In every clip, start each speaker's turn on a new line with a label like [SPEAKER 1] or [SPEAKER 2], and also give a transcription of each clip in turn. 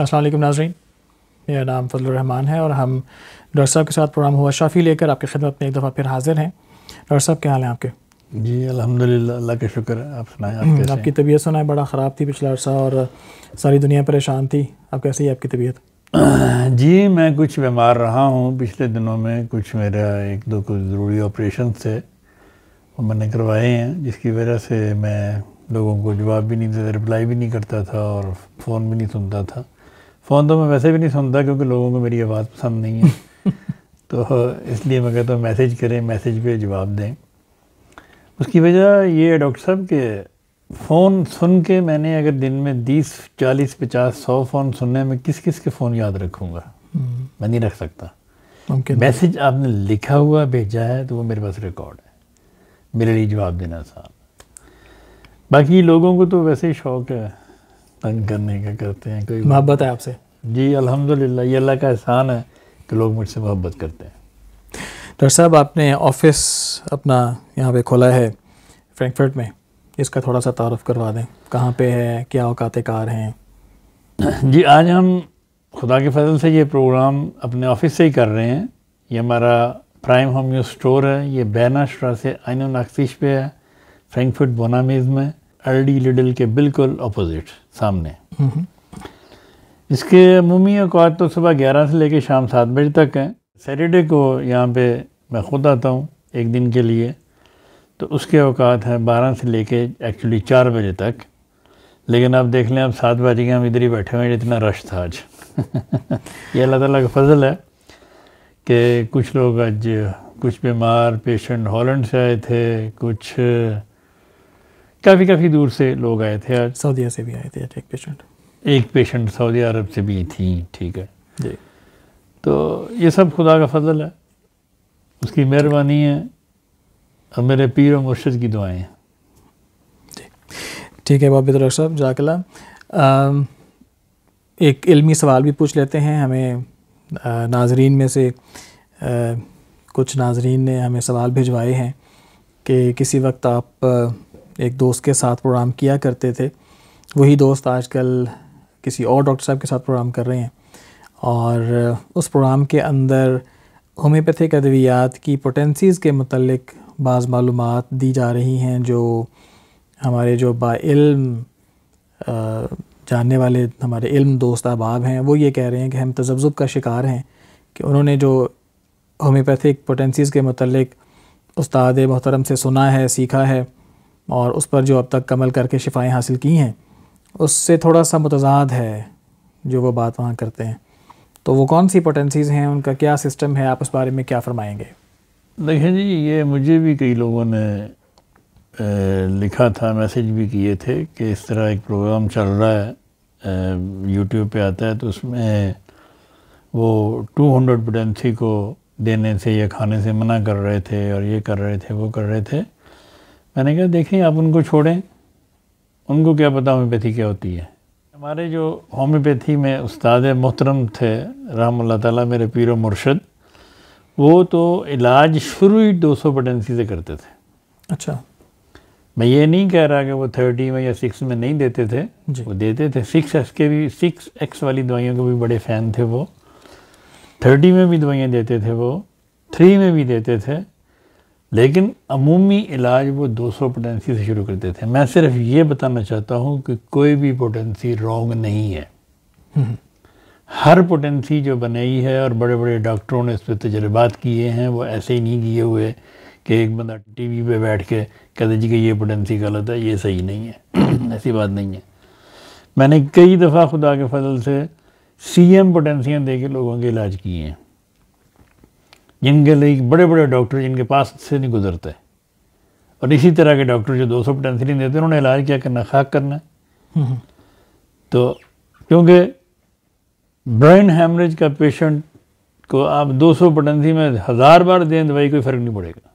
[SPEAKER 1] असलम नाजरीन मेरा नाम फजलरहमान है और हम डॉक्टर साहब के साथ प्रोग्राम हुआ शाफ़ी लेकर आपकी खिदमत में एक दफ़ा फिर हाजिर हैं डॉक्टर साहब क्या हाल हैं आपके
[SPEAKER 2] जी अल्हम्दुलिल्लाह अल्लाह के शुक्र है आप सुनाएं आप हम्म, कैसे आपकी
[SPEAKER 1] तबीयत सुनाएं बड़ा ख़राब थी पिछला अर्सा और सारी दुनिया परेशान थी आप कैसी है आपकी तबीयत
[SPEAKER 2] जी मैं कुछ बीमार रहा हूँ पिछले दिनों में कुछ मेरा एक दो कुछ ज़रूरी ऑपरेशन थे वो मैंने करवाए हैं जिसकी वजह से मैं लोगों को जवाब भी नहीं देता रिप्लाई भी नहीं करता था और फ़ोन भी नहीं सुनता था फ़ोन तो मैं वैसे भी नहीं सुनता क्योंकि लोगों को मेरी आवाज़ पसंद नहीं है तो इसलिए मैं कहता हूँ मैसेज करें मैसेज पे जवाब दें उसकी वजह ये है डॉक्टर साहब के फ़ोन सुन के मैंने अगर दिन में बीस चालीस पचास सौ फ़ोन सुनने में किस किस के फ़ोन याद रखूँगा हम्म। मैं नहीं रख सकता okay. तो। मैसेज आपने लिखा हुआ भेजा है तो वो मेरे पास रिकॉर्ड है मेरे लिए जवाब देना साहब बाकी लोगों को तो वैसे ही शौक है तंग करने का करते हैं कोई मोहब्बत है आपसे जी अल्हम्दुलिल्लाह ये अल्लाह का एहसान है कि लोग मुझसे मोहब्बत करते हैं
[SPEAKER 1] डॉक्टर साहब आपने ऑफिस अपना यहाँ पे खोला है फ्रैंकफर्ट में इसका थोड़ा सा तारफ़ करवा दें कहाँ पे है क्या अवकात कार हैं
[SPEAKER 2] जी आज हम खुदा के फजल से ये प्रोग्राम अपने ऑफिस से ही कर रहे हैं ये हमारा प्राइम होम्यो स्टोर है ये बैना शरा से आइन नक्सीश पे है फ्रेंकफर्ट बोनामेज में एल डी लिडल के बिल्कुल अपोजिट सामने इसके अमूमी अक़ात तो सुबह ग्यारह से लेकर शाम सात बजे तक हैं सैटरडे को यहाँ पे मैं ख़ुद आता हूँ एक दिन के लिए तो उसके अवकात हैं बारह से लेके एक्चुअली चार बजे तक लेकिन आप देख लें अब सात बजे हम इधर ही बैठे हुए हैं इतना रश था आज ये अल्लाह तला का फजल है कि कुछ लोग आज कुछ बीमार पेशेंट हॉलैंड से आए थे कुछ काफ़ी काफ़ी दूर से लोग आए थे आज सऊदिया से भी आए थे एक पेशेंट एक पेशेंट सऊदी अरब से भी थी ठीक है जी तो ये सब खुदा का फजल है उसकी मेहरबानी है और मेरे पीर और मुर्शद की दुआएं हैं ठीक है बाबित डॉक्टर साहब जाकला
[SPEAKER 1] एक इल्मी सवाल भी पूछ लेते हैं हमें नाजरीन में से कुछ नाजरीन ने हमें सवाल भिजवाए हैं कि किसी वक्त आप एक दोस्त के साथ प्रोग्राम किया करते थे वही दोस्त आजकल किसी और डॉक्टर साहब के साथ प्रोग्राम कर रहे हैं और उस प्रोग्राम के अंदर होम्योपैथिक अद्वियात की पोटेंसीज़ के मतलब बाज़ मालूम दी जा रही हैं जो हमारे जो बाम जानने वाले हमारे इल्म दोस्त अहबाब हैं वो ये कह रहे हैं कि हम तजब्ज़ुब का शिकार हैं कि उन्होंने जो होम्योपैथिक पोटेंसीज़ के मतलब उस्ताद मोहतरम से सुना है सीखा है और उस पर जो अब तक कमल करके शिफाएँ हासिल की हैं उससे थोड़ा सा मुतजाद है जो वो बात वहाँ करते हैं तो वो कौन सी पोटेंसीज़ हैं उनका क्या सिस्टम है आप उस बारे में क्या फरमाएंगे
[SPEAKER 2] देखें जी ये मुझे भी कई लोगों ने लिखा था मैसेज भी किए थे कि इस तरह एक प्रोग्राम चल रहा है यूट्यूब पे आता है तो उसमें वो 200 हंड्रेड पोटेंसी को देने से या खाने से मना कर रहे थे और ये कर रहे थे वो कर रहे थे मैंने कहा देखें आप उनको छोड़ें उनको क्या पता होम्योपैथी क्या होती है हमारे जो होम्योपैथी में उस्ताद मोहतरम थे राम ताला मेरे पीर मुर्शद वो तो इलाज शुरू ही दो सौ पटेंसी से करते थे अच्छा मैं ये नहीं कह रहा कि वो थर्टी में या सिक्स में नहीं देते थे वो देते थे सिक्स एक्स के भी सिक्स एक्स वाली दवाइयों के भी बड़े फ़ैन थे वो थर्टी में भी दवाइयाँ देते थे वो थ्री में भी देते थे लेकिन अमूमी इलाज वो 200 पोटेंसी से शुरू करते थे मैं सिर्फ ये बताना चाहता हूँ कि कोई भी पोटेंसी रॉन्ग नहीं है हम्म। हर पोटेंसी जो बनाई है और बड़े बड़े डॉक्टरों ने इस पर तजर्बात किए हैं वो ऐसे ही नहीं किए हुए कि एक बंदा टीवी पे बैठ के कहते जी कि ये पोटेंसी गलत है ये सही नहीं है ऐसी बात नहीं है मैंने कई दफ़ा खुदा के फजल से सी एम पोटेंसियाँ दे के लोगों के इलाज किए हैं जिनके लिए बड़े बड़े डॉक्टर जिनके पास से नहीं गुजरते और इसी तरह के डॉक्टर जो दो सौ नहीं देते हैं उन्होंने इलाज क्या करना खाक करना है हम्म, हम्म। तो क्योंकि ब्रेन हेमरेज का पेशेंट को आप 200 पटेंसी में हज़ार बार दें दवाई तो कोई फ़र्क नहीं पड़ेगा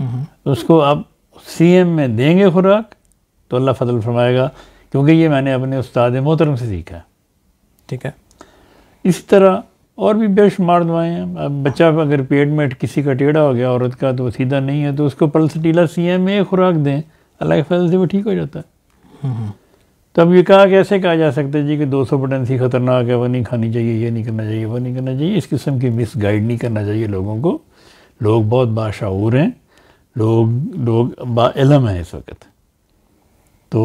[SPEAKER 2] हम्म, उसको आप सीएम में देंगे खुराक तो अल्लाह फजल फरमाएगा क्योंकि ये मैंने अपने उस्ताद मोहतरम से सीखा है ठीक है इसी तरह और भी बेशुमार दवाएँ हैं अब बच्चा अगर पेट में किसी का टेढ़ा हो गया औरत का तो सीधा नहीं है तो उसको पल्स टीला सी एम ए खुराक दें अलग फैल से वो ठीक हो जाता है तो अब ये कहा कैसे कहा जा सकता है जी कि दो सौ पटेंसी ख़तरनाक है वो नहीं खानी चाहिए ये नहीं करना चाहिए वो नहीं करना चाहिए इस किस्म की मिस गाइड नहीं करना चाहिए लोगों को लोग बहुत बाशूर हैं लोग लोग बाम हैं इस वक्त तो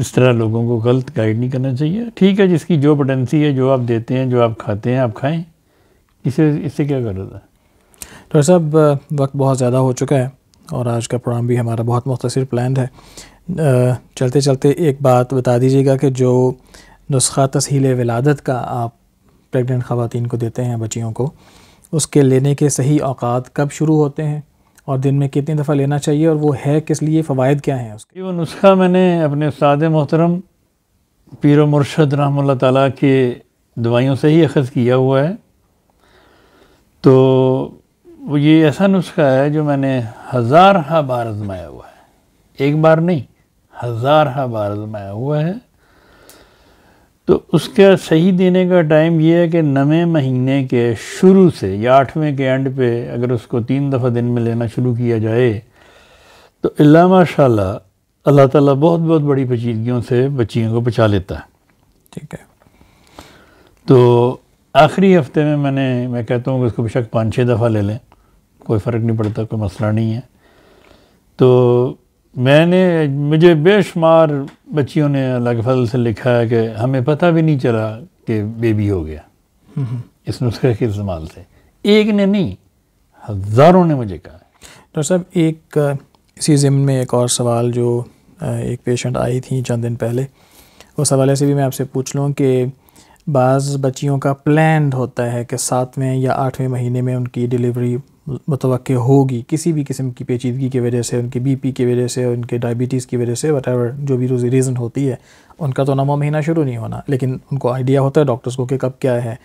[SPEAKER 2] इस तरह लोगों को गलत गाइड नहीं करना चाहिए ठीक है जिसकी जो पोटेंसी है जो आप देते हैं जो आप खाते हैं आप खाएं इसे इससे क्या कर रहा है
[SPEAKER 1] डॉक्टर साहब वक्त बहुत ज़्यादा हो चुका है और आज का प्रोग्राम भी हमारा बहुत मुख्तर प्लान है चलते चलते एक बात बता दीजिएगा कि जो नुस्खा तसहील विलादत का आप प्रेग्नेंट ख़वान को देते हैं बच्चियों को उसके लेने के सही अवकात कब शुरू होते हैं और दिन में कितनी दफ़ा लेना चाहिए और वो है किस लिए फ़वाद
[SPEAKER 2] क्या हैं उसके वो नुस्खा मैंने अपने उस्ताद मोहतरम पीर मुर्शद राम ताला के दवाइयों से ही अखज़ किया हुआ है तो ये ऐसा नुस्खा है जो मैंने हज़ार हा बार आजमाया हुआ है एक बार नहीं हज़ार हा बार आजमाया हुआ है तो उसका सही देने का टाइम ये है कि नवे महीने के शुरू से या आठवें के एंड पे अगर उसको तीन दफ़ा दिन में लेना शुरू किया जाए तो अल्लाह माशा अल्लाह ताला बहुत बहुत बड़ी पचीदगियों से बच्चियों को बचा लेता है ठीक है तो आखिरी हफ्ते में मैंने मैं कहता हूँ कि उसको बेशक पाँच छः दफ़ा ले लें कोई फ़र्क नहीं पड़ता कोई मसला नहीं है तो मैंने मुझे बेशुमार बच्चियों ने अलग फजल से लिखा है कि हमें पता भी नहीं चला कि बेबी हो गया इस नुस्खे के इस्तेमाल से एक ने नहीं हज़ारों ने मुझे कहा डॉक्टर साहब एक इसी ज़िम में एक और
[SPEAKER 1] सवाल जो एक पेशेंट आई थी चंद दिन पहले उस हवाले से भी मैं आपसे पूछ लूँ कि बाज़ बच्चियों का प्लान होता है कि सातवें या आठवें महीने में उनकी डिलीवरी मुतव होगी किसी भी किस्म की पेचीदगी की वजह से उनके बीपी की वजह से उनके डायबिटीज़ की वजह से वट एवर जो भी रोज़ी रीज़न होती है उनका तो नवा महीना शुरू नहीं होना लेकिन उनको आइडिया होता है डॉक्टर्स को कि कब क्या है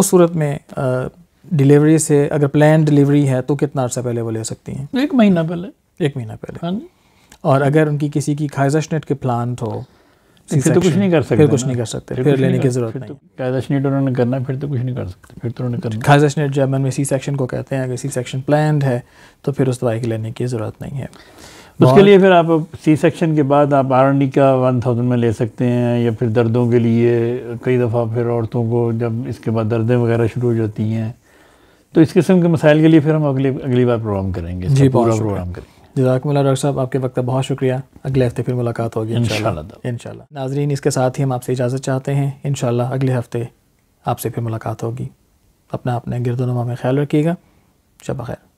[SPEAKER 1] उस सूरत में डिलीवरी से अगर प्लान डिलीवरी है तो कितना अर्सा पहले वो ले सकती हैं
[SPEAKER 2] एक महीना पहले
[SPEAKER 1] एक महीना पहले हाँ और अगर उनकी किसी की खाइजश के प्लान हो फिर तो कुछ नहीं कर सकते फिर कुछ नहीं कर सकते फिर, फिर लेने की जरूरत तो नहीं तो उन्होंने करना फिर तो कुछ नहीं कर सकते फिर तो उन्होंने करना कायदा शनीट जर्मन में सी सेक्शन को कहते हैं अगर सी सेक्शन प्लान है तो फिर उस दवाई की लेने की ज़रूरत नहीं
[SPEAKER 2] है उसके लिए फिर आप सी सेक्शन के बाद आप आर का वन थाउजेंड में ले सकते हैं या फिर दर्दों के लिए कई दफ़ा फिर औरतों को जब इसके बाद दर्दें वगैरह शुरू हो जाती हैं तो इस किस्म के मसाइल के लिए फिर हम अगले अगली बार प्रोग्राम करेंगे जी पूरा प्रोग्राम करेंगे जजाकमल्ला डॉक्टर साहब आपके वक्त का
[SPEAKER 1] बहुत शुक्रिया अगले हफ्ते फिर मुलाकात होगी इन शाला नाजरीन इसके साथ ही हम आपसे इजाज़त चाहते हैं इन अगले हफ्ते आपसे फिर मुलाकात होगी अपना अपने गिरदनुमा में ख्याल रखिएगा शब खैर